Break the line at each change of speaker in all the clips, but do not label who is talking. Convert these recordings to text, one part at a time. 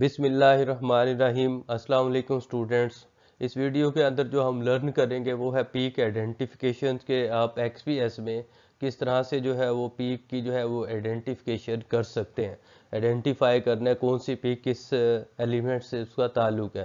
बिसमीम् अल्लाम स्टूडेंट्स इस वीडियो के अंदर जो हम लर्न करेंगे वो है पीक आइडेंटिफिकेशन के आप एक्स में किस तरह से जो है वो पीक की जो है वो आइडेंटिफिकेशन कर सकते हैं आइडेंटिफाई करना है कौन सी पीक किस एलिमेंट से उसका ताल्लुक है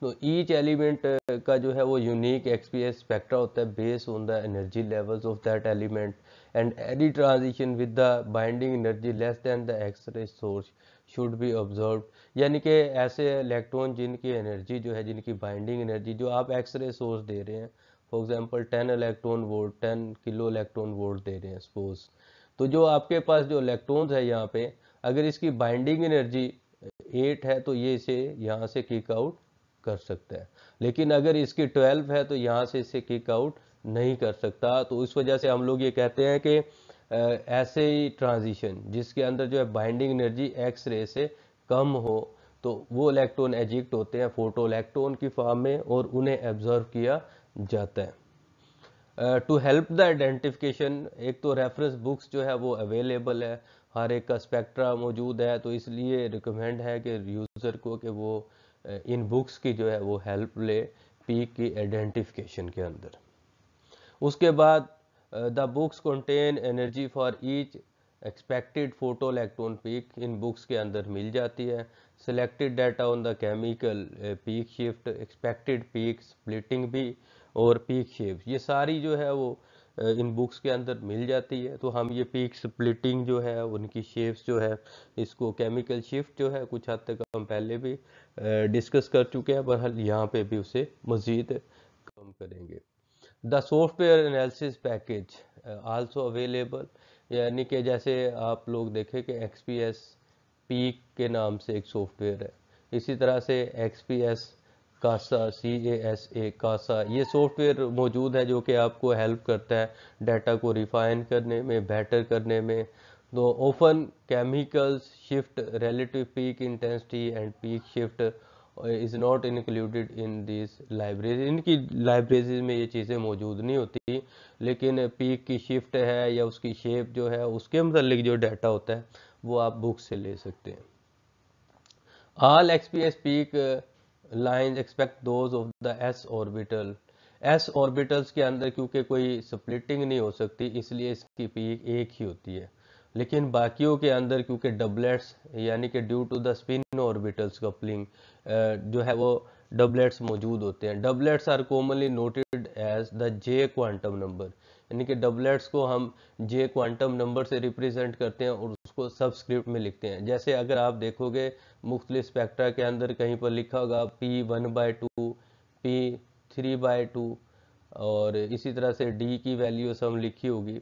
तो ईच एलिमेंट का जो है वो यूनिक एक्सपीएस स्पेक्ट्रा होता है base on the energy levels of that element and any transition with the binding energy less than the X ray source should be observe यानी कि ऐसे इलेक्ट्रॉन जिनकी एनर्जी जो है जिनकी बाइंडिंग एनर्जी जो आप एक्सरे सोर्स दे रहे हैं for example ten electron volt ten kilo electron volt दे रहे हैं सपोज तो जो आपके पास जो इलेक्ट्रॉन्स है यहाँ पे अगर इसकी बाइंडिंग एनर्जी एट है तो ये इसे यहाँ से किक आउट कर सकता है लेकिन अगर इसकी ट्वेल्व है तो यहाँ से इसे किक आउट नहीं कर सकता तो इस वजह से हम लोग ये कहते हैं कि ऐसे ही ट्रांजिशन जिसके अंदर जो है बाइंडिंग एनर्जी एक्स रे से कम हो तो वो इलेक्ट्रॉन एजिक्ट होते हैं फोटो इलेक्ट्रॉन की फॉर्म में और उन्हें एब्जॉर्व किया जाता है टू हेल्प द आइडेंटिफिकेशन एक तो रेफरेंस बुक्स जो है वो अवेलेबल है हर एक का स्पेक्ट्रा मौजूद है तो इसलिए रिकमेंड है कि यूज़र को कि वो इन बुक्स की जो है वो हेल्प ले पीक की आइडेंटिफिकेशन के अंदर उसके बाद the books contain energy for each expected photo electron peak in books के अंदर मिल जाती है selected data on the chemical peak shift expected peak splitting भी और पीक शेप ये सारी जो है वो uh, इन बुक्स के अंदर मिल जाती है तो हम ये पीक स्प्लिटिंग जो है उनकी शेप्स जो है इसको केमिकल शिफ्ट जो है कुछ हद तक हम पहले भी डिस्कस uh, कर चुके हैं पर यहाँ पे भी उसे मजीद कम करेंगे the software analysis package also available यानी कि जैसे आप लोग देखें कि एक्स पी एस पीक के नाम से एक सॉफ्टवेयर है इसी तरह से X P S Casa C A S A Casa ये सॉफ्टवेयर मौजूद है जो कि आपको हेल्प करता है डाटा को रिफाइन करने में बेटर करने में तो often chemicals shift relative peak intensity and peak shift is not included in this library इनकी लाइब्रेरीज में ये चीज़ें मौजूद नहीं होती लेकिन पीक की शिफ्ट है या उसकी शेप जो है उसके मतलब जो डाटा होता है वो आप बुक से ले सकते हैं all XPS peak line expect those of the S orbital S orbitals के अंदर क्योंकि कोई स्प्लिटिंग नहीं हो सकती इसलिए इसकी पीक एक ही होती है लेकिन बाकियों के अंदर क्योंकि डबलेट्स यानी कि due to the spin orbitals coupling जो है वो डबलेट्स मौजूद होते हैं doublets are commonly noted as the J quantum number यानी कि डबलेट्स को हम जे क्वांटम नंबर से रिप्रेजेंट करते हैं और उसको सबस्क्रिप्ट में लिखते हैं जैसे अगर आप देखोगे मुख्तलि स्पेक्ट्रा के अंदर कहीं पर लिखा होगा P one by two P three by two और इसी तरह से डी की वैल्यूस हम लिखी होगी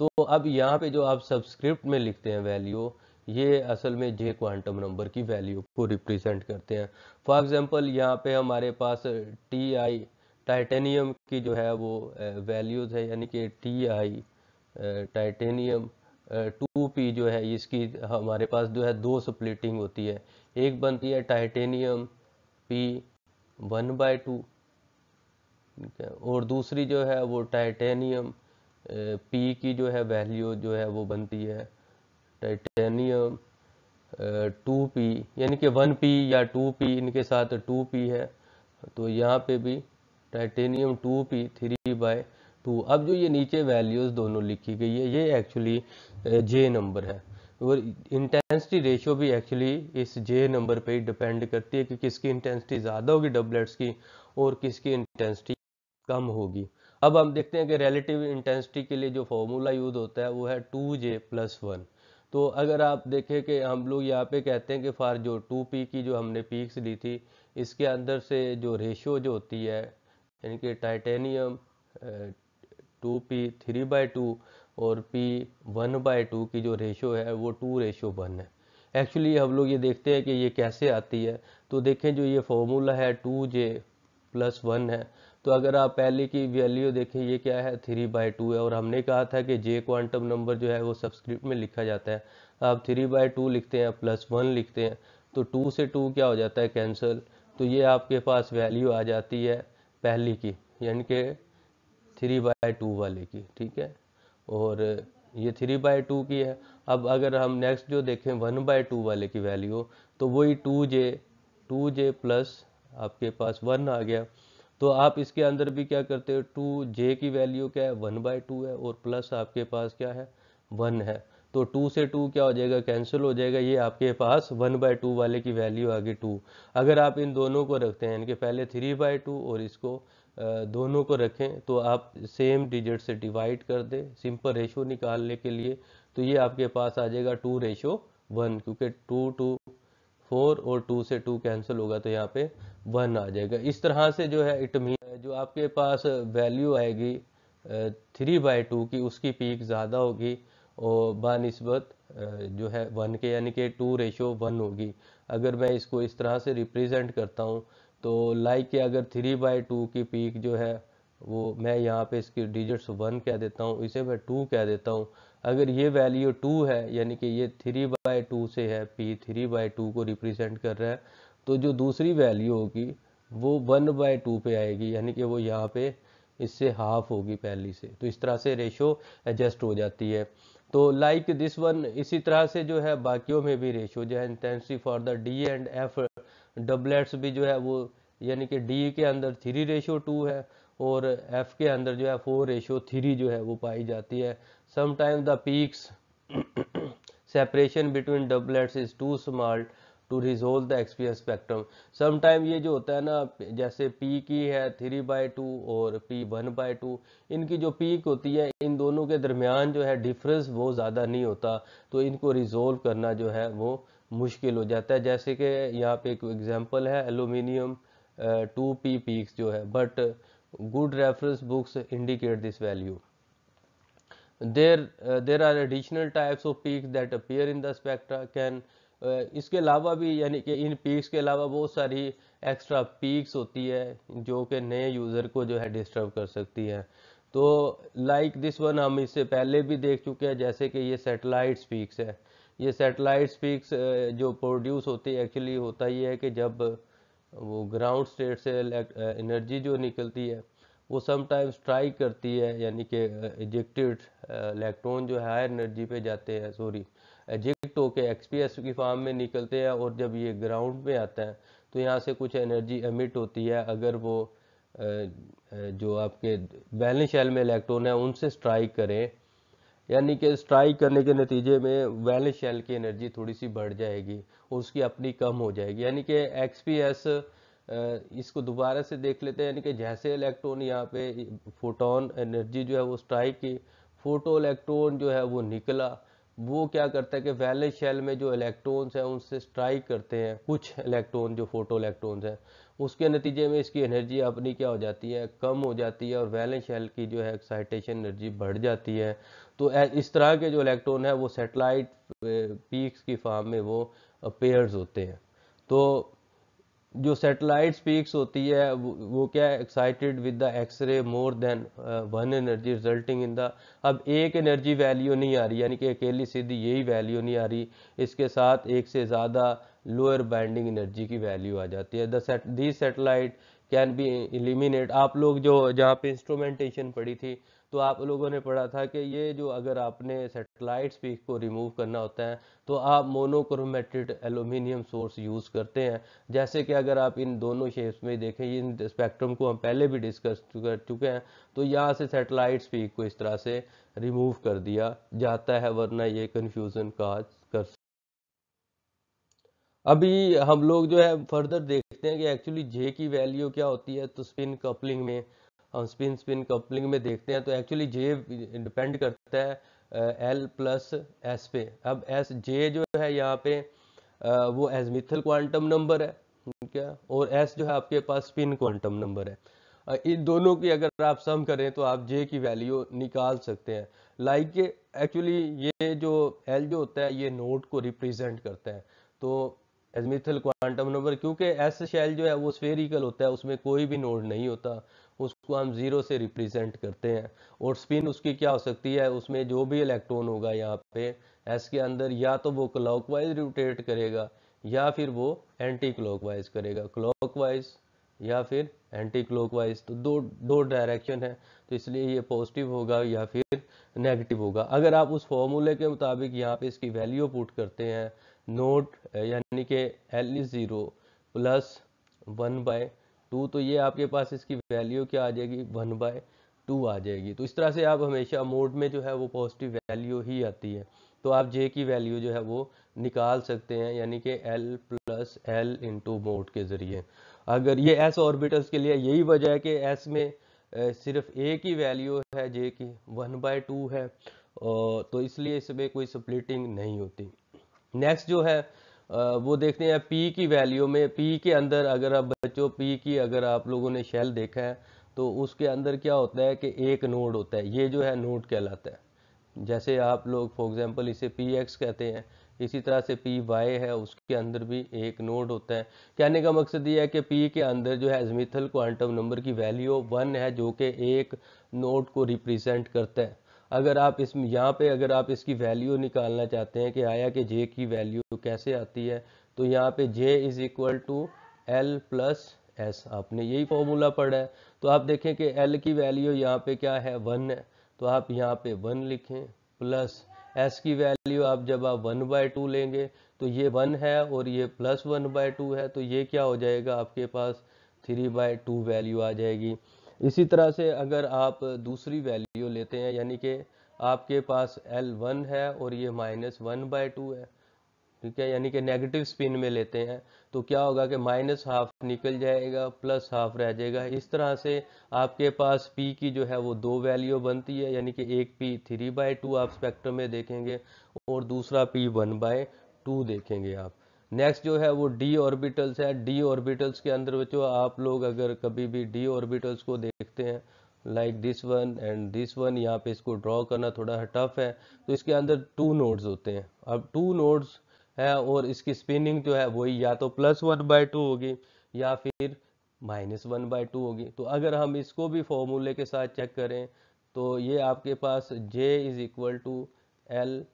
तो अब यहाँ पे जो आप सबस्क्रिप्ट में लिखते हैं वैल्यू ये असल में जे क्वांटम नंबर की वैल्यू को रिप्रेजेंट करते हैं फॉर एग्जांपल यहाँ पे हमारे पास टी आई टाइटेनियम की जो है वो वैल्यूज़ है यानी कि T I titanium two P जो है इसकी हमारे पास जो है दो स्प्लिटिंग होती है एक बनती है titanium P one by two और दूसरी जो है वो टाइटेनियम पी की जो है वैल्यू जो है वो बनती है टाइटेनियम टू पी यानी कि वन पी या टू पी इनके साथ टू पी है तो यहाँ पे भी titanium two P three by two अब जो ये नीचे वैल्यूज़ दोनों लिखी गई है ये एक्चुअली जे नंबर है और इंटेंसिटी रेशियो भी एक्चुअली इस जे नंबर पे डिपेंड करती है कि किसकी इंटेंसिटी ज़्यादा होगी डबलेट्स की और किसकी इंटेंसिटी कम होगी अब हम देखते हैं कि रिलेटिव इंटेंसिटी के लिए जो फॉर्मूला यूज होता है वो है टू जे प्लस वन तो अगर आप देखें कि हम लोग यहाँ पे कहते हैं कि फार जो टू पी की जो हमने पीक्स ली थी इसके अंदर से जो रेशियो जो होती है यानी कि titanium two P three by two और पी वन बाई टू की जो रेशो है वो टू रेशो वन है एक्चुअली हम लोग ये देखते हैं कि ये कैसे आती है तो देखें जो ये फॉर्मूला है टू जे प्लस वन है तो अगर आप पहले की वैल्यू देखें ये क्या है थ्री बाई टू है और हमने कहा था कि जे क्वांटम नंबर जो है वो सब्सक्रिप्ट में लिखा जाता है आप थ्री बाई टू लिखते हैं प्लस वन लिखते हैं तो टू से टू क्या हो जाता है कैंसिल तो ये आपके पास वैल्यू आ जाती है पहली की यानी कि थ्री बाय टू वाले की ठीक है और ये थ्री बाई टू की है अब अगर हम नेक्स्ट जो देखें वन बाय टू वाले की वैल्यू तो वही two J two J plus आपके पास वन आ गया तो आप इसके अंदर भी क्या करते हो टू जे की वैल्यू क्या है वन बाई टू है और प्लस आपके पास क्या है वन है तो टू से टू क्या हो जाएगा कैंसिल हो जाएगा ये आपके पास वन बाय टू वाले की वैल्यू आ गई टू अगर आप इन दोनों को रखते हैं इनके पहले थ्री बाय टू और इसको दोनों को रखें तो आप सेम डिजिट से डिवाइड कर दें सिंपल रेशो निकालने के लिए तो ये आपके पास आ जाएगा टू रेशो वन क्योंकि टू टू फोर और टू से टू कैंसिल होगा तो यहाँ पे वन आ जाएगा इस तरह से जो है मीन जो आपके पास वैल्यू आएगी थ्री बाई टू की उसकी पीक ज़्यादा होगी और बनस्बत जो है वन के यानी कि टू रेशो वन होगी अगर मैं इसको इस तरह से रिप्रेजेंट करता हूँ तो लाइक के अगर थ्री बाई टू की पीक जो है वो मैं यहाँ पे इसकी डिजिट्स वन कह देता हूँ इसे मैं टू कह देता हूँ अगर ये वैल्यू टू है यानी कि ये थ्री बाई टू से है पी थ्री बाई टू को रिप्रेजेंट कर रहा है तो जो दूसरी वैल्यू होगी वो वन बाय टू पे आएगी यानी कि वो यहाँ पे इससे हाफ होगी पहली से तो इस तरह से रेशो एडजस्ट हो जाती है तो लाइक दिस वन इसी तरह से जो है बाकियों में भी रेशो जो है intensity for the D and F doublets भी जो है वो यानी कि डी के अंदर थ्री रेशो टू है और एफ के अंदर जो है फोर रेशो थ्री जो है वो पाई जाती है sometime the peaks separation between doublets is too small to resolve the experience spectrum sometime ये जो होता है ना जैसे पी की है थ्री बाय टू और पी वन बाय टू इनकी जो पीक होती है इन दोनों के दरमियान जो है डिफरेंस वो ज़्यादा नहीं होता तो इनको रिजोल्व करना जो है वो मुश्किल हो जाता है जैसे कि यहाँ पे एक एग्जाम्पल है एलुमिनियम टू पी पीक्स जो है but good reference books indicate this value there there are additional types of peak that appear in the spectra can इसके अलावा भी यानी कि इन पीक्स के अलावा बहुत सारी एक्स्ट्रा पीक्स होती है जो कि नए यूज़र को जो है डिस्टर्ब कर सकती है तो लाइक दिस वन हम इससे पहले भी देख चुके हैं जैसे कि ये सेटेलाइट पीक्स है ये सेटेलाइट पीक्स जो प्रोड्यूस होती है एक्चुअली होता ये है कि जब वो ग्राउंड स्टेट से एनर्जी जो निकलती है वो समटाइम्स स्ट्राइक करती है यानी कि इजेक्टेड इलेक्ट्रॉन जो है हायर एनर्जी पे जाते हैं सॉरी एजिक्ट होकर एक्सपीएस की फॉर्म में निकलते हैं और जब ये ग्राउंड में आता है तो यहाँ से कुछ एनर्जी एमिट होती है अगर वो जो आपके बैलेंस शेल में इलेक्ट्रॉन है उनसे स्ट्राइक करें यानी कि स्ट्राइक करने के नतीजे में वैलेंस शेल की एनर्जी थोड़ी सी बढ़ जाएगी उसकी अपनी कम हो जाएगी यानी कि एक्सपीएस इसको दोबारा से देख लेते हैं यानी कि जैसे इलेक्ट्रॉन यहाँ पे फोटोन एनर्जी जो है वो स्ट्राइक की फोटो इलेक्ट्रॉन जो है वो निकला वो क्या करता है कि वैलेंस शेल में जो इलेक्ट्रॉन्स हैं उनसे स्ट्राइक करते हैं कुछ इलेक्ट्रॉन जो फोटो इलेक्ट्रॉन्स हैं उसके नतीजे में इसकी एनर्जी अपनी क्या हो जाती है कम हो जाती है और वैलेंस शेल की जो है एक्साइटेशन एनर्जी बढ़ जाती है तो इस तरह के जो इलेक्ट्रॉन है वो सेटेलाइट पीक्स की फार्म में वो पेयर्स होते हैं तो जो सेटेलाइट पीक्स होती है वो, वो क्या है excited with the X ray more than one energy resulting in the अब एक एनर्जी वैल्यू नहीं आ रही यानी कि अकेली सीधी यही वैल्यू नहीं आ रही इसके साथ एक से ज़्यादा लोअर बाइंडिंग एनर्जी की वैल्यू आ जाती है the set, can be eliminate आप लोग जो जहाँ पे इंस्ट्रूमेंटेशन पड़ी थी तो आप लोगों ने पढ़ा था कि ये जो अगर आपने सेटेलाइट स्पीक को रिमूव करना होता है तो आप मोनोक्रोमेटेड एलुमिनियम सोर्स यूज़ करते हैं जैसे कि अगर आप इन दोनों शेप्स में देखें इन स्पेक्ट्रम को हम पहले भी डिस्कस कर चुके हैं तो यहाँ से सेटेलाइट स्पीक को इस तरह से रिमूव कर दिया जाता है वरना ये कन्फ्यूज़न काज कर अभी हम लोग जो है फर्दर देखते हैं कि एक्चुअली जे की वैल्यू क्या होती है तो स्पिन कपलिंग में हम स्पिन स्पिन कपलिंग में देखते हैं तो एक्चुअली जे डिपेंड करता है एल प्लस एस पे अब एस जे जो है यहाँ पे वो एजमिथल क्वांटम नंबर है ठीक है और एस जो है आपके पास स्पिन क्वांटम नंबर है इन दोनों की अगर आप सम करें तो आप जे की वैल्यू निकाल सकते हैं लाइक के एक्चुअली ये जो एल जो होता है ये नोट को रिप्रेजेंट करता है तो एजमिथल क्वांटम नंबर क्योंकि एस शेल जो है वो स्फेरिकल होता है उसमें कोई भी नोट नहीं होता उसको हम ज़ीरो से रिप्रेजेंट करते हैं और स्पिन उसकी क्या हो सकती है उसमें जो भी इलेक्ट्रॉन होगा यहाँ पे एस के अंदर या तो वो क्लॉकवाइज रोटेट करेगा या फिर वो एंटी क्लॉकवाइज करेगा क्लॉकवाइज या फिर एंटी क्लॉकवाइज तो दो दो डायरेक्शन है तो इसलिए ये पॉजिटिव होगा या फिर नेगेटिव होगा अगर आप उस फॉर्मूले के मुताबिक यहाँ पे इसकी वैल्यू पुट करते हैं नोट यानी कि L zero plus one by two तो ये आपके पास इसकी वैल्यू क्या आ जाएगी वन बाय टू आ जाएगी तो इस तरह से आप हमेशा मोड में जो है वो पॉजिटिव वैल्यू ही आती है तो आप जे की वैल्यू जो है वो निकाल सकते हैं यानी कि L plus L into mode के ज़रिए अगर ये एस ऑर्बिटल्स के लिए यही वजह है कि एस में सिर्फ ए की वैल्यू है जे की वन बाय टू है तो इसलिए इसमें कोई स्प्लिटिंग नहीं होती नेक्स्ट जो है वो देखते हैं पी की वैल्यू में पी के अंदर अगर आप बच्चों पी की अगर आप लोगों ने शेल देखा है तो उसके अंदर क्या होता है कि एक नोड होता है ये जो है नोड कहलाता है जैसे आप लोग फॉर एग्जांपल इसे पी एक्स कहते हैं इसी तरह से पी वाई है उसके अंदर भी एक नोड होता है कहने का मकसद ये है कि पी के अंदर जो है एजमिथल क्वांटम नंबर की वैल्यू वन है जो कि एक नोड को रिप्रेजेंट करता है अगर आप इसमें यहाँ पे अगर आप इसकी वैल्यू निकालना चाहते हैं कि आया कि जे की वैल्यू कैसे आती है तो यहाँ पे J is equal to L plus S आपने यही फॉर्मूला पढ़ा है तो आप देखें कि एल की वैल्यू यहाँ पे क्या है वन है तो आप यहाँ पे वन लिखें प्लस एस की वैल्यू आप जब आप वन बाय टू लेंगे तो ये वन है और ये प्लस वन बाय टू है तो ये क्या हो जाएगा आपके पास थ्री बाय टू वैल्यू आ जाएगी इसी तरह से अगर आप दूसरी वैल्यू लेते हैं यानी कि आपके पास एल वन है और ये माइनस वन बाय टू है ठीक है यानी कि नेगेटिव स्पिन में लेते हैं तो क्या होगा कि माइनस हाफ निकल जाएगा प्लस हाफ रह जाएगा इस तरह से आपके पास पी की जो है वो दो वैल्यू बनती है यानी कि एक पी थ्री बाय टू आप स्पेक्ट्रम में देखेंगे और दूसरा पी वन बाय टू देखेंगे आप नेक्स्ट जो है वो डी ऑर्बिटल्स है डी ऑर्बिटल्स के अंदर बच्चों आप लोग अगर कभी भी डी ऑर्बिटल्स को देखते हैं like this one and this one यहाँ पे इसको ड्रॉ करना थोड़ा टफ है तो इसके अंदर टू नोड्स होते हैं अब टू नोड्स है और इसकी स्पिनिंग जो है वही या तो प्लस वन बाय टू होगी या फिर माइनस वन बाय टू होगी तो अगर हम इसको भी फॉर्मूले के साथ चेक करें तो ये आपके पास J is equal to L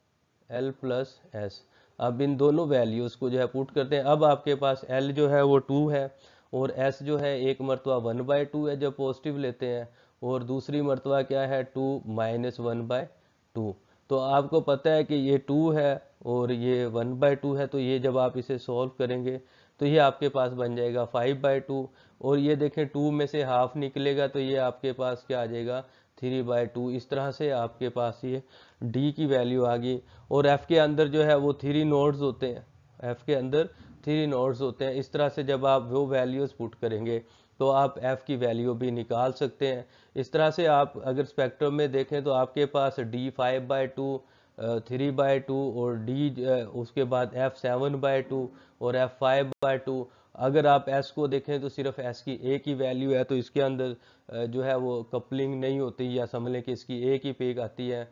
L plus S अब इन दोनों वैल्यूज़ को जो है पुट करते हैं अब आपके पास एल जो है वो टू है और एस जो है एक मरतबा वन बाई टू है जब पॉजिटिव लेते हैं और दूसरी मरतबा क्या है two minus one by two तो आपको पता है कि ये टू है और ये वन बाय टू है तो ये जब आप इसे सॉल्व करेंगे तो ये आपके पास बन जाएगा फाइव बाय टू और ये देखें टू में से हाफ निकलेगा तो ये आपके पास क्या आ जाएगा थ्री बाय टू इस तरह से आपके पास ये डी की वैल्यू आ गई और एफ के अंदर जो है वो थ्री नोड्स होते हैं एफ के अंदर थ्री नोड्स होते हैं इस तरह से जब आप वो वैल्यूज़ पुट करेंगे तो आप एफ़ की वैल्यू भी निकाल सकते हैं इस तरह से आप अगर स्पेक्ट्रम में देखें तो आपके पास D five by two three by two और डी उसके बाद एफ़ सेवन बाय टू और एफ़ फाइव बाय टू अगर आप एस को देखें तो सिर्फ एस की एक ही वैल्यू है तो इसके अंदर जो है वो कपलिंग नहीं होती या समझ लें कि इसकी एक ही पीक आती है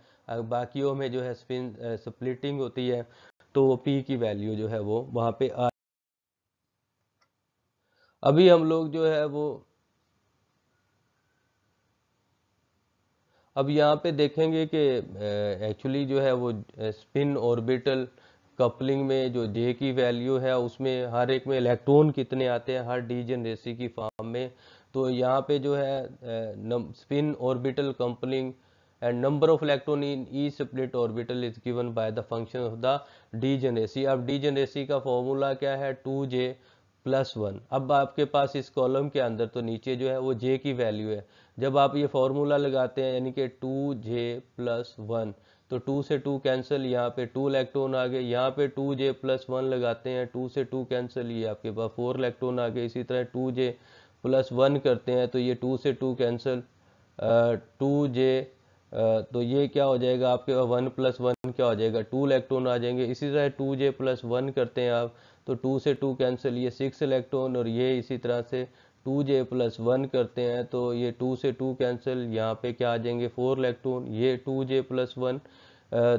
बाकियों में जो है स्पिन स्प्लिटिंग होती है तो वो पी की वैल्यू जो है वो वहाँ पे आ अभी हम लोग जो है वो अब यहाँ पे देखेंगे कि एक्चुअली जो है वो स्पिन ऑर्बिटल कपलिंग में जो जे की वैल्यू है उसमें हर एक में इलेक्ट्रॉन कितने आते हैं हर डी जनरेसी की फॉर्म में तो यहाँ पे जो है spin orbital coupling and number of electron in e split orbital is given by the function of the degeneracy अब डी जनरेसी का फॉर्मूला क्या है टू जे प्लस वन अब आपके पास इस कॉलम के अंदर तो नीचे जो है वो जे की वैल्यू है जब आप ये फॉर्मूला लगाते हैं यानी कि टू जे प्लस वन तो टू से टू कैंसिल यहाँ पे टू इलेक्ट्रॉन आ गए यहाँ पे टू जे प्लस वन लगाते हैं टू से टू कैंसिल ये आपके पास फोर इलेक्ट्रॉन आ गए इसी तरह टू जे प्लस वन करते हैं तो ये टू से टू कैंसिल टू जे तो ये क्या हो जाएगा आपके पास वन प्लस वन क्या हो जाएगा टू इलेक्ट्रॉन आ जाएंगे इसी तरह टू जे प्लस वन करते हैं आप तो टू से टू कैंसिल ये सिक्स इलेक्ट्रॉन और ये इसी तरह से टू जे प्लस वन करते हैं तो ये टू से टू कैंसिल यहाँ पे क्या आ जाएंगे फोर इलेक्ट्रॉन ये टू जे प्लस वन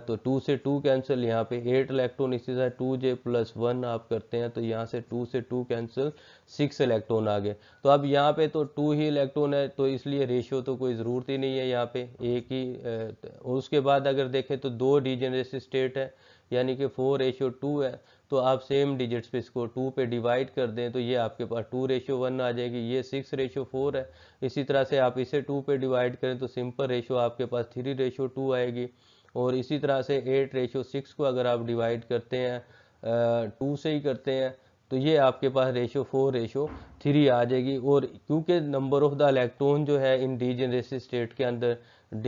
तो टू से टू कैंसिल यहाँ पे एट इलेक्ट्रॉन इसी तरह टू जे प्लस वन आप करते हैं तो यहाँ से टू से टू कैंसिल सिक्स इलेक्ट्रॉन आ गए तो अब यहाँ पे तो टू ही इलेक्ट्रॉन है तो इसलिए रेशियो तो कोई ज़रूरत ही नहीं है यहाँ पे एक ही तो उसके बाद अगर देखें तो दो डिजेनरेसी स्टेट है यानी कि फोर रेशियो टू है तो आप सेम डिजिट्स पे इसको टू पे डिवाइड कर दें तो ये आपके पास टू रेशो वन आ जाएगी ये सिक्स रेशो फोर है इसी तरह से आप इसे टू पे डिवाइड करें तो सिंपल रेशो आपके पास थ्री रेशो टू आएगी और इसी तरह से एट रेशो सिक्स को अगर आप डिवाइड करते हैं टू से ही करते हैं तो ये आपके पास रेशो फोर रेशो थ्री आ जाएगी और क्योंकि नंबर ऑफ़ द इलेक्ट्रॉन जो है इन डीजनरेसी स्टेट के अंदर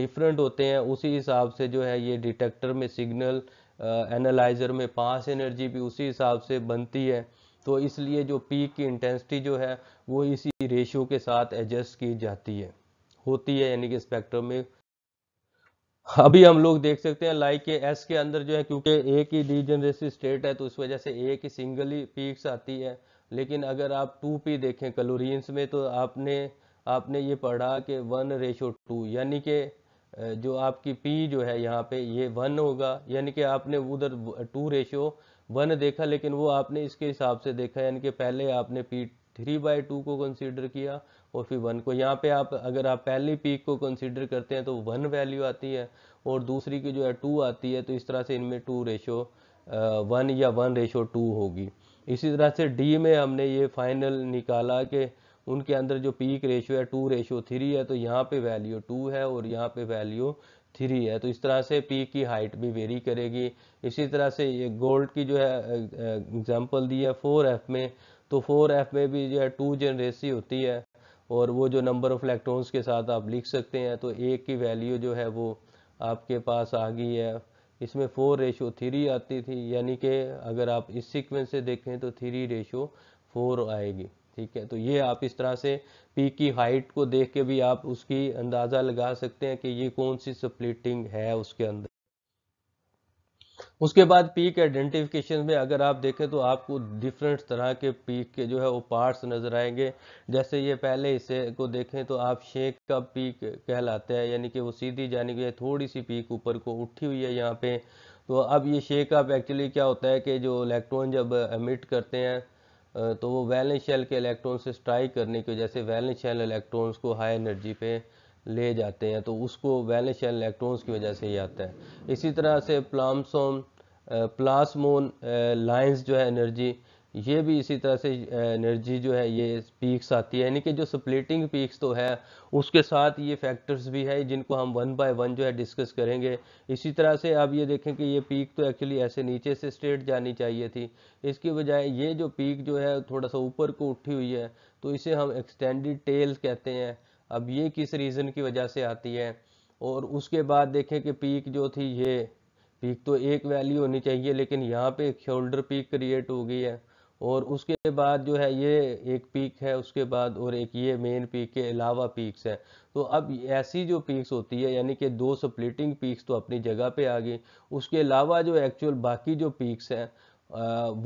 डिफरेंट होते हैं उसी हिसाब से जो है ये डिटेक्टर में सिग्नल एनालाइज़र में पास एनर्जी भी उसी हिसाब से बनती है तो इसलिए जो पीक की इंटेंसिटी जो है वो इसी रेशियो के साथ एडजस्ट की जाती है होती है यानी कि स्पेक्ट्रम में अभी हम लोग देख सकते हैं लाइक के एस के अंदर जो है क्योंकि एक ही डीजनरेसी स्टेट है तो उस वजह से एक ही सिंगल ही पीक्स आती है लेकिन अगर आप टू पी देखें कलोरियंस में तो आपने आपने ये पढ़ा कि वन रेशो टू यानी कि जो आपकी पी जो है यहाँ पे ये वन होगा यानी कि आपने उधर टू रेशो वन देखा लेकिन वो आपने इसके हिसाब से देखा यानी कि पहले आपने पी थ्री बाई टू को कंसीडर किया और फिर वन को यहाँ पे आप अगर आप पहली पीक को कंसीडर करते हैं तो वन वैल्यू आती है और दूसरी की जो है टू आती है तो इस तरह से इनमें टू रेशो वन या वन रेशो टू होगी इसी तरह से डी में हमने ये फाइनल निकाला कि उनके अंदर जो पीक रेशियो है टू रेशियो थ्री है तो यहाँ पे वैल्यू टू है और यहाँ पे वैल्यू थ्री है तो इस तरह से पीक की हाइट भी वेरी करेगी इसी तरह से ये गोल्ड की जो है एग्जाम्पल दी है फोर एफ में तो फोर एफ में भी जो है टू जनरेसी होती है और वो जो नंबर ऑफ इलेक्ट्रॉन्स के साथ आप लिख सकते हैं तो एक की वैल्यू जो है वो आपके पास आ गई है इसमें फोर रेशो थ्री आती थी यानी कि अगर आप इस सीक्वेंस से देखें तो थ्री रेशो फोर आएगी ठीक है तो ये आप इस तरह से पी की हाइट को देख के भी आप उसकी अंदाज़ा लगा सकते हैं कि ये कौन सी स्प्लिटिंग है उसके अंदर उसके बाद पीक आइडेंटिफिकेशन में अगर आप देखें तो आपको डिफरेंट तरह के पीक के जो है वो पार्ट्स नज़र आएंगे जैसे ये पहले हिस्से को देखें तो आप शेक का पीक कहलाता है यानी कि वो सीधी जाने की थोड़ी सी पीक ऊपर को उठी हुई है यहाँ पे तो अब ये शेक अप एक्चुअली क्या होता है कि जो इलेक्ट्रॉन जब एमिट करते हैं तो वो वैलेंस शेल के इलेक्ट्रॉन से स्ट्राइक करने की वजह से वैलेंस शेल इलेक्ट्रॉन्स को हाई एनर्जी पे ले जाते हैं तो उसको वैलेंस शेल इलेक्ट्रॉन्स की वजह से ही आता है इसी तरह से प्लामसोम प्लासमोन लाइंस जो है एनर्जी ये भी इसी तरह से एनर्जी जो है ये पीक्स आती है यानी कि जो स्प्लिटिंग पीक्स तो है उसके साथ ये फैक्टर्स भी है जिनको हम वन बाय वन जो है डिस्कस करेंगे इसी तरह से आप ये देखें कि ये पीक तो एक्चुअली ऐसे नीचे से स्ट्रेट जानी चाहिए थी इसकी बजाय ये जो पीक जो है थोड़ा सा ऊपर को उठी हुई है तो इसे हम एक्सटेंडेड टेल कहते हैं अब ये किस रीज़न की वजह से आती है और उसके बाद देखें कि पीक जो थी ये पीक तो एक वैल्यू होनी चाहिए लेकिन यहाँ पे एक शोल्डर पीक क्रिएट हो गई है और उसके बाद जो है ये एक पीक है उसके बाद और एक ये मेन पीक के अलावा पीक्स हैं तो अब ऐसी जो पीक्स होती है यानी कि दो स्प्लिटिंग पीक्स तो अपनी जगह पे आ गई उसके अलावा जो एक्चुअल बाकी जो पीक्स हैं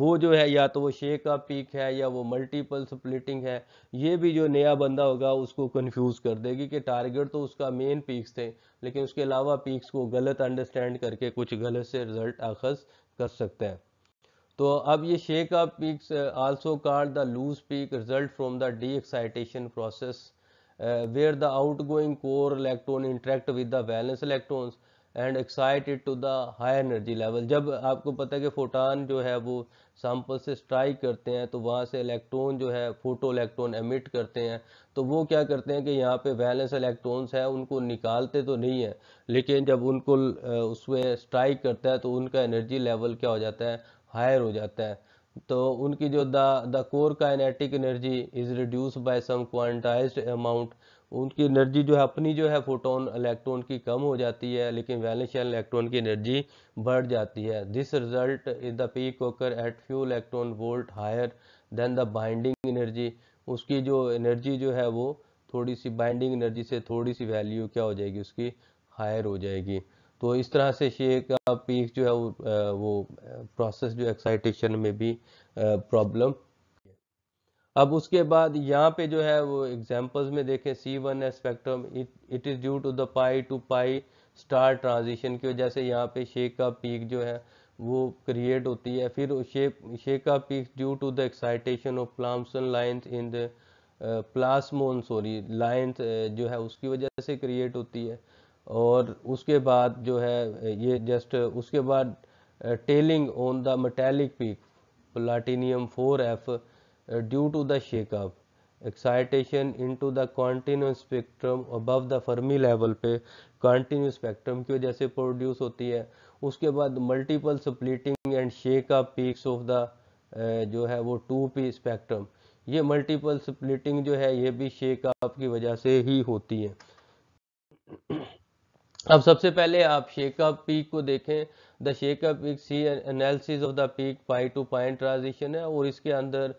वो जो है या तो वो शे का पीक है या वो मल्टीपल स्प्लिटिंग है ये भी जो नया बंदा होगा उसको कन्फ्यूज़ कर देगी कि टारगेट तो उसका मेन पीक्स थे लेकिन उसके अलावा पीक्स को गलत अंडरस्टैंड करके कुछ गलत से रिजल्ट अखज़ कर सकते हैं तो अब ये shake up peaks also called the loss peak result from the the excitation process where the outgoing core electron interact with the electrons electrons and excited to the high energy level जब आपको पता है कि photon जो है वो sample से strike करते हैं तो वहाँ से इलेक्ट्रॉन जो है फोटो इलेक्ट्रॉन एमिट करते हैं तो वो क्या करते हैं कि यहाँ पे वैलेंस इलेक्ट्रॉन्स हैं उनको निकालते तो नहीं है लेकिन जब उनको uh, उसमें स्ट्राइक करता है तो उनका एनर्जी लेवल क्या हो जाता है हायर हो जाता है तो उनकी जो the the core kinetic energy is reduce by some quantized amount उनकी एनर्जी जो है अपनी जो है फोटोन इलेक्ट्रॉन की कम हो जाती है लेकिन वैलेंस शेल इलेक्ट्रॉन की एनर्जी बढ़ जाती है this result is the peak occur at few electron volt higher than the binding energy उसकी जो एनर्जी जो है वो थोड़ी सी बाइंडिंग एनर्जी से थोड़ी सी वैल्यू क्या हो जाएगी उसकी हायर हो जाएगी तो इस तरह से शे का पीक जो है वो वो प्रोसेस जो एक्साइटेशन में भी प्रॉब्लम अब उसके बाद यहाँ पे जो है वो एग्जांपल्स में देखें सी वन है spectrum it is due to the pi to pi star transition की वजह से यहाँ पे शेक का पीक जो है वो क्रिएट होती है फिर शेप शेक का peak due to the excitation of plasmon lines in the plasmon sorry lines जो है उसकी वजह से क्रिएट होती है और उसके बाद जो है ये जस्ट उसके बाद tailing on the metallic peak platinum four F due to the shake up excitation into the continuum spectrum above the Fermi level पे कॉन्टीन्यू स्पेक्ट्रम की वजह से प्रोड्यूस होती है उसके बाद multiple splitting and shake up peaks of the जो है वो टू पी स्पेक्ट्रम ये मल्टीपल स्प्लिटिंग जो है ये भी शेकअप की वजह से ही होती है अब सबसे पहले आप शेकअप पीक को देखें the shake up peak C analysis of the peak pi to point transition है और इसके अंदर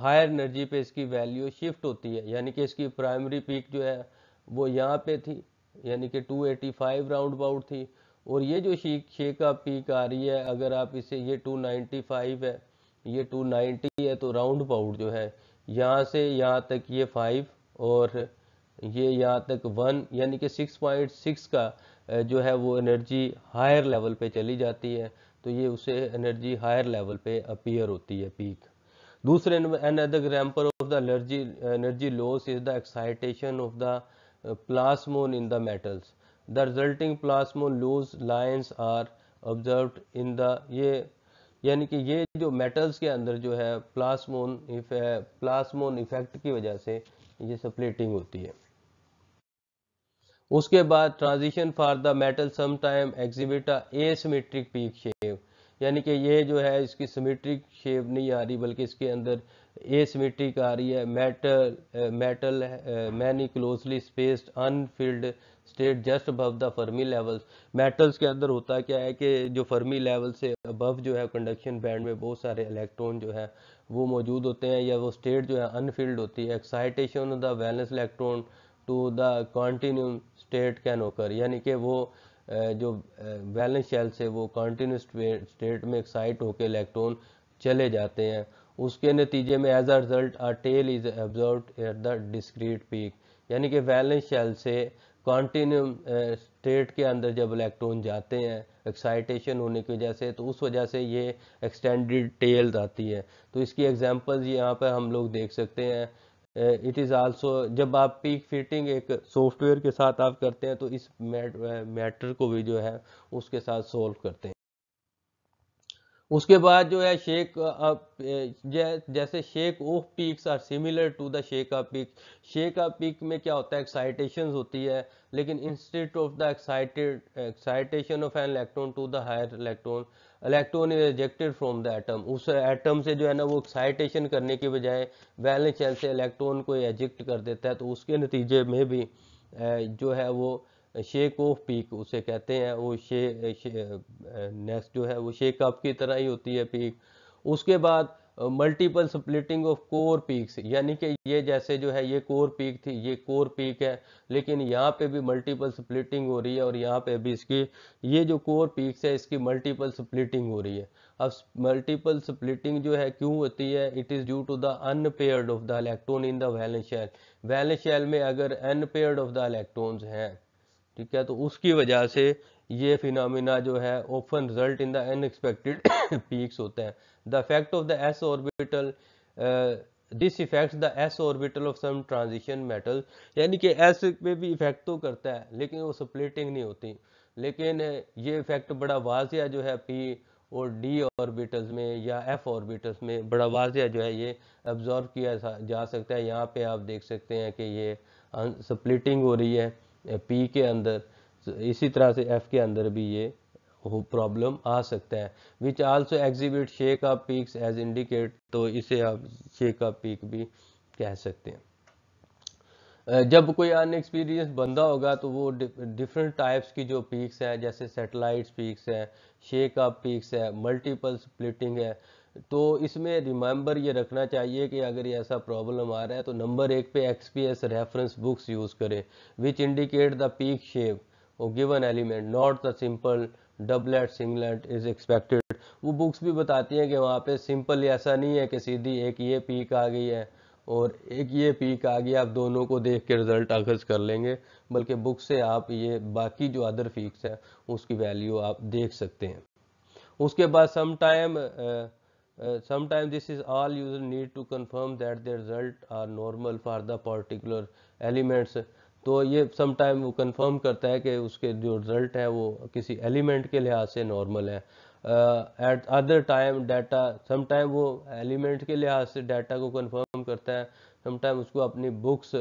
हायर एनर्जी पे इसकी वैल्यू शिफ्ट होती है यानी कि इसकी प्राइमरी पीक जो है वो यहाँ पे थी यानी कि 285 राउंड अबाउट थी और ये जो शेक शेकअप पीक आ रही है अगर आप इसे ये 295 है ये 290 है तो राउंड अबाउट जो है यहाँ से यहाँ तक ये फाइव और ये यहाँ तक वन यानी कि सिक्स पॉइंट सिक्स का जो है वो एनर्जी हायर लेवल पे चली जाती है तो ये उसे एनर्जी हायर लेवल पे अपीयर होती है पीक दूसरे another example of the energy energy loss is the excitation of the plasmon in the metals the resulting plasmon loss lines are observe in the ये यानी कि ये जो metals के अंदर जो है प्लास्मोन इफ प्लास्मोन इफेक्ट की वजह से ये सप्लेटिंग होती है उसके बाद transition for the metal some time exhibit symmetric peak shape यानी कि ये जो है इसकी सीमेट्रिक शेप नहीं आ रही बल्कि इसके अंदर ए सीमेट्रिक आ रही है metal metal many closely spaced unfilled state just above the Fermi levels metals के अंदर होता क्या है कि जो फर्मी लेवल से अबव जो है कंडक्शन बैंड में बहुत सारे इलेक्ट्रॉन जो है वो मौजूद होते हैं या वो स्टेट जो है अनफिल्ड होती है excitation of the valence electron to the continuum state can occur यानी कि वो जो बैलेंस शेल से वो कॉन्टीन्यूस स्टेट में एक्साइट होकर इलेक्ट्रॉन चले जाते हैं उसके नतीजे में as a result a tail is observe at the discrete peak यानी कि बैलेंस शेल से कॉन्टीन्यूम स्टेट के अंदर जब इलेक्ट्रॉन जाते हैं एक्साइटेशन होने की वजह से तो उस वजह से ये एक्सटेंडेड टेल्स आती है तो इसकी एग्जाम्पल्स यहाँ पर हम लोग देख सकते हैं इट इज़ आल्सो जब आप पीक फिटिंग एक सॉफ्टवेयर के साथ आप करते हैं तो इस मैटर uh, को भी जो है उसके साथ सॉल्व करते हैं उसके बाद जो है शेक uh, uh, जैसे shake off peaks are similar to the shake off peak shake off peak में क्या होता है एक्साइटेशन होती है लेकिन instead of the excited excitation of an electron to the higher electron electron is ejected from the atom उस atom से जो है ना वो एक्साइटेशन करने के बजाय वैलेंस शेल से इलेक्ट्रॉन को एजेक्ट कर देता है तो उसके नतीजे में भी जो है वो शेक ऑफ पीक उसे कहते हैं वो शे, शे नेक्स्ट जो है वो शेक अप की तरह ही होती है पीक उसके बाद multiple splitting of core peaks यानी कि ये जैसे जो है ये कोर पीक थी ये कोर पीक है लेकिन यहाँ पे भी मल्टीपल स्प्लिटिंग हो रही है और यहाँ पे भी इसकी ये जो कोर पीक्स है इसकी मल्टीपल स्प्लिटिंग हो रही है अब मल्टीपल स्प्लिटिंग जो है क्यों होती है it is due to the unpaired of the electron in the valence shell valence में अगर अनपेयर्ड ऑफ द इलेक्ट्रॉन्स हैं ठीक है तो उसकी वजह से ये फिनमिना जो है often result in the unexpected peaks होते हैं the effect of the S orbital this effects the S orbital of some transition metal यानी कि एस पे भी इफेक्ट तो करता है लेकिन वो स्प्लिटिंग नहीं होती लेकिन ये इफेक्ट बड़ा वाजिया जो है पी और डी ऑर्बिटल्स में या एफ ऑर्बिटल्स में बड़ा वाजिया जो है ये एब्जॉर्व किया जा सकता है यहाँ पे आप देख सकते हैं कि ये स्प्लिटिंग uh, हो रही है पी के अंदर इसी तरह से एफ के अंदर भी ये प्रॉब्लम आ सकता है which also exhibit shake off peaks as indicate तो इसे आप शेक ऑफ पीक भी कह सकते हैं जब कोई अनएक्सपीरियंस बंदा होगा तो वो डिफरेंट टाइप्स की जो पीक्स हैं जैसे सेटेलाइट पीक्स हैं शेक ऑफ पीक्स है मल्टीपल स्प्लिटिंग है तो इसमें रिमेंबर ये रखना चाहिए कि अगर ये ऐसा प्रॉब्लम आ रहा है तो नंबर एक पे एक्सपीएस रेफरेंस बुक्स यूज़ करें which indicate the peak shape or given element not the simple doublet singlet is expected वो बुक्स भी बताती हैं कि वहाँ पे सिंपल ऐसा नहीं है कि सीधी एक ये पीक आ गई है और एक ये पीक आ गई आप दोनों को देख के रिजल्ट अखज कर लेंगे बल्कि बुक से आप ये बाकी जो अदर पीक्स है उसकी वैल्यू आप देख सकते हैं उसके बाद some time this is all user need to confirm that the result are normal for the particular elements तो ये समटाइम वो कंफर्म करता है कि उसके जो रिजल्ट है वो किसी एलिमेंट के लिहाज से नॉर्मल है at other time data sometime वो एलिमेंट के लिहाज से डाटा को कंफर्म करता है समटाइम उसको अपनी बुक्स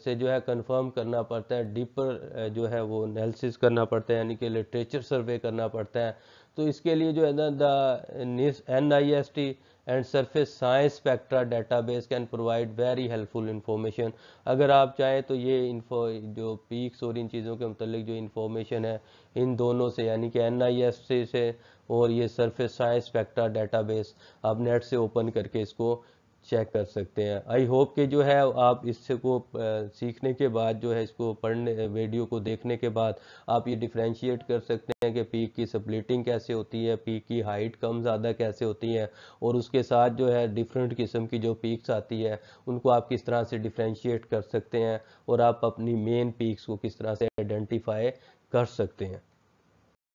से जो है कंफर्म करना पड़ता है डीपर जो है वो एनालिसिस करना पड़ता है यानी कि लिटरेचर सर्वे करना पड़ता है तो इसके लिए जो है ना the N I S T and surface science spectra database can provide very helpful information अगर आप चाहें तो ये इन्फो जो पीक्स और इन चीज़ों के मतलब जो इन्फॉर्मेशन है इन दोनों से यानी कि एन आई एस टी से और ये सरफेस साइंस स्पेक्ट्रा डेटाबेस आप नेट से ओपन करके इसको चेक कर सकते हैं आई होप कि जो है आप इससे को सीखने के बाद जो है इसको पढ़ने वीडियो को देखने के बाद आप ये डिफ्रेंशिएट कर सकते हैं कि पीक की सप्लेटिंग कैसे होती है पीक की हाइट कम ज़्यादा कैसे होती है और उसके साथ जो है डिफरेंट किस्म की जो पीक्स आती है उनको आप किस तरह से डिफ्रेंशिएट कर सकते हैं और आप अपनी मेन पीक्स को किस तरह से आइडेंटिफाई कर सकते हैं